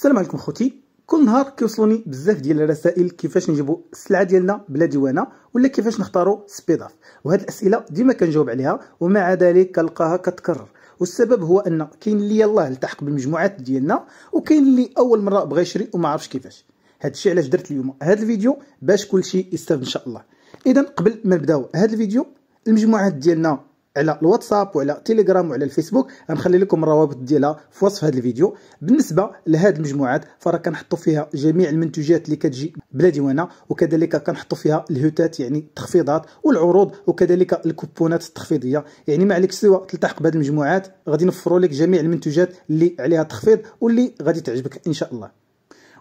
السلام عليكم خوتي كل نهار كيوصلوني بزاف ديال الرسائل كيفاش نجيبو السلعه ديالنا بلا ديوانه ولا كيفاش نختارو سبيدار اوف وهاد الاسئله ديما كنجاوب عليها ومع ذلك كنلقاها كتكرر والسبب هو ان كاين اللي يلاه التحق بالمجموعات ديالنا وكاين اللي اول مره بغى يشري وما عرفش كيفاش الشيء علاش درت اليوم هاد الفيديو باش كل شيء يستافد ان شاء الله اذا قبل ما نبداو هاد الفيديو المجموعات ديالنا على الواتساب وعلى تيليجرام وعلى الفيسبوك غنخلي لكم الروابط ديالها في وصف هذا الفيديو بالنسبه لهاد المجموعات فراه كنحطوا فيها جميع المنتوجات اللي كتجي بلا ديوانه وكذلك كنحطوا فيها الهوتات يعني التخفيضات والعروض وكذلك الكوبونات التخفيضيه يعني ما عليك سوى تلتحق بهاد المجموعات غادي نوفروا لك جميع المنتوجات اللي عليها تخفيض واللي غادي تعجبك ان شاء الله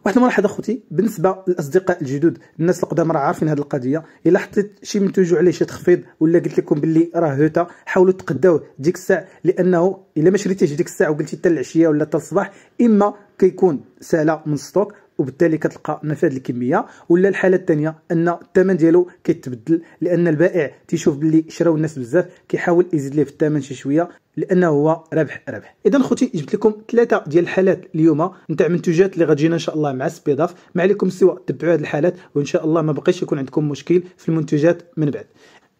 واحد الملاحظه اخوتي بالنسبه للاصدقاء الجدد الناس القدام راه عارفين هذه القضيه الا حطيت شي منتوج عليه شي تخفيض ولا قلت لكم باللي راه هوتا حاولوا تقداوه ديك الساعه لانه الا ما شريتيش ديك الساعه وقلتي حتى العشيه ولا حتى الصباح اما كيكون سالا من ستوك وبالتالي كتلقى نفاد الكميه ولا الحاله الثانيه ان الثمن ديالو كيتبدل لان البائع تيشوف باللي شراو الناس بزاف كيحاول يزيد ليه في الثمن شي شويه لانه هو ربح ربح اذا خوتي جبت لكم ثلاثه ديال الحالات اليوم نتاع منتوجات اللي غتجينا ان شاء الله مع سبيداف ما عليكم سوى تبعوا هذه الحالات وان شاء الله ما بقيش يكون عندكم مشكل في المنتوجات من بعد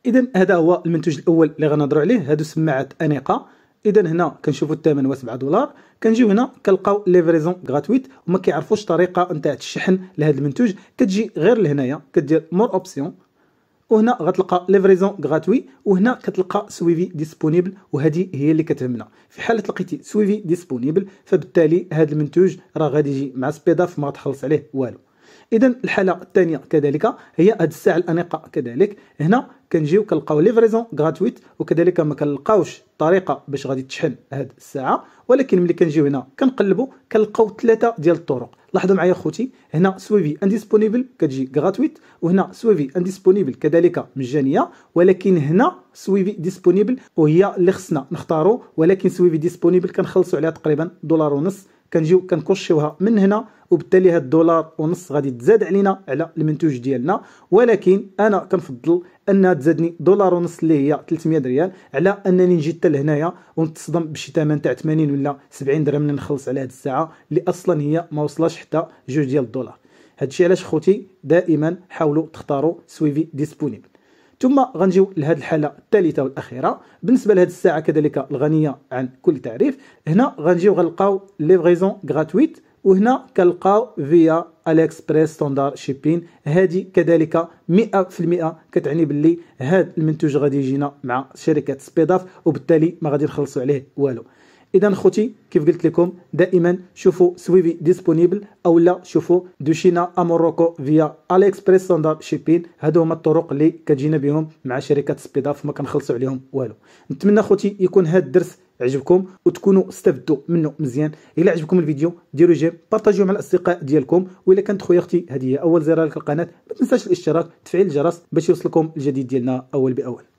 اذا هذا هو المنتوج الاول اللي غنهضروا عليه هادو سماعات انيقه اذا هنا كنشوفوا الثمن هو 7 دولار كنجيو هنا كنلقاو ليفريزون غراتويت وما كيعرفوش طريقه نتاع الشحن لهذا المنتوج كتجي غير لهنايا كدير مور اوبسيون وهنا غتلقى ليفريزون غراتوي وهنا كتلقى سويفي ديسبونيبل وهذه هي اللي كتهمنا في حاله لقيتي سويفي ديسبونيبل فبالتالي هذا المنتوج راه غادي يجي مع سبيداف ما تخلص عليه والو اذا الحاله الثانيه كذلك هي هاد الساعه الانيقه كذلك هنا كنجيو كنلقاو ليفريزون غراتويت وكذلك ما كنلقاوش طريقه باش غادي تشحن هاد الساعه ولكن ملي كنجيو هنا كنقلبوا كنلقاو ثلاثه ديال الطرق لاحظوا معايا اخوتي هنا سويفي انديسبونيبل كتجي غراتويت وهنا سويفي انديسبونيبل كذلك مجانيه ولكن هنا سويفي ديسبونيبل وهي اللي خصنا نختاروا ولكن سويفي ديسبونيبل كنخلصوا عليها تقريبا دولار ونص كنجيو كنكوشيوها من هنا وبالتالي هاد الدولار ونص غادي تزاد علينا على المنتوج ديالنا ولكن انا كنفضل انها تزادني دولار ونص اللي هي 300 ريال على انني نجي حتى لهنايا ونتصدم بشي ثمن تاع 80 ولا 70 درهم نخلص على هاد الساعه اللي اصلا هي ما وصلاش حتى جوج ديال الدولار هادشي علاش خوتي دائما حاولوا تختاروا سويفي ديسبونيبل ثم غنجيو لهذه الحاله الثالثه والاخيره بالنسبه لهذه الساعه كذلك الغنيه عن كل تعريف هنا غنجيو غنلقاو ليفريزون غراتويت وهنا كنلقاو فيا الاكسبريس ستاندر شيبين هذه كذلك 100% كتعني باللي هذا المنتوج غادي يجينا مع شركه سبيداف وبالتالي ما غادي نخلصوا عليه والو اذا خوتي كيف قلت لكم دائما شوفوا سويفي ديسبونيبل او لا شوفوا دوشينا اموروكو فيا اليكسبريس اكسبريس شيبين هادو هما الطرق اللي كتجينا بهم مع شركه سبيدا فما كنخلصوا عليهم والو نتمنى خوتي يكون هاد الدرس عجبكم وتكونوا استفدتوا منه مزيان الى عجبكم الفيديو ديروا جيم بارطاجيوه مع الاصدقاء ديالكم واذا كانت خويا اختي هذه هي اول زياره لك القناه ما تنساش الاشتراك تفعيل الجرس باش يوصلكم الجديد ديالنا اول باول